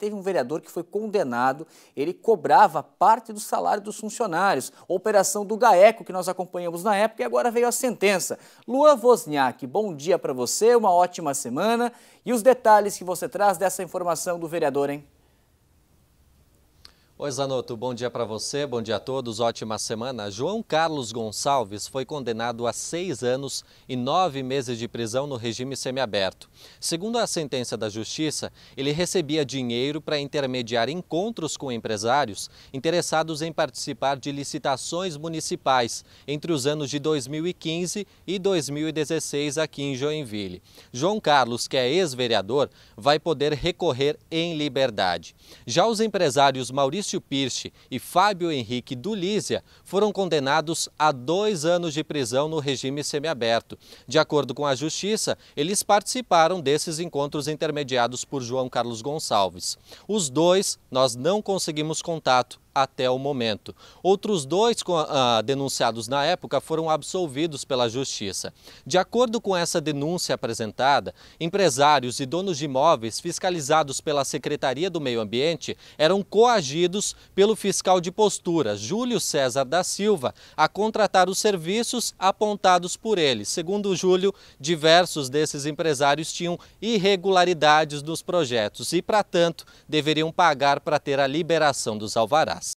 Teve um vereador que foi condenado, ele cobrava parte do salário dos funcionários. Operação do GAECO, que nós acompanhamos na época, e agora veio a sentença. Lua Wozniak, bom dia para você, uma ótima semana. E os detalhes que você traz dessa informação do vereador, hein? Oi, Zanotto, bom dia para você, bom dia a todos, ótima semana. João Carlos Gonçalves foi condenado a seis anos e nove meses de prisão no regime semiaberto. Segundo a sentença da Justiça, ele recebia dinheiro para intermediar encontros com empresários interessados em participar de licitações municipais entre os anos de 2015 e 2016 aqui em Joinville. João Carlos, que é ex-vereador, vai poder recorrer em liberdade. Já os empresários Maurício Lúcio Pirche e Fábio Henrique Dulízia foram condenados a dois anos de prisão no regime semiaberto. De acordo com a Justiça, eles participaram desses encontros intermediados por João Carlos Gonçalves. Os dois nós não conseguimos contato até o momento. Outros dois denunciados na época foram absolvidos pela Justiça. De acordo com essa denúncia apresentada, empresários e donos de imóveis fiscalizados pela Secretaria do Meio Ambiente eram coagidos pelo fiscal de postura, Júlio César da Silva, a contratar os serviços apontados por ele. Segundo Júlio, diversos desses empresários tinham irregularidades nos projetos e, para tanto, deveriam pagar para ter a liberação dos alvarás.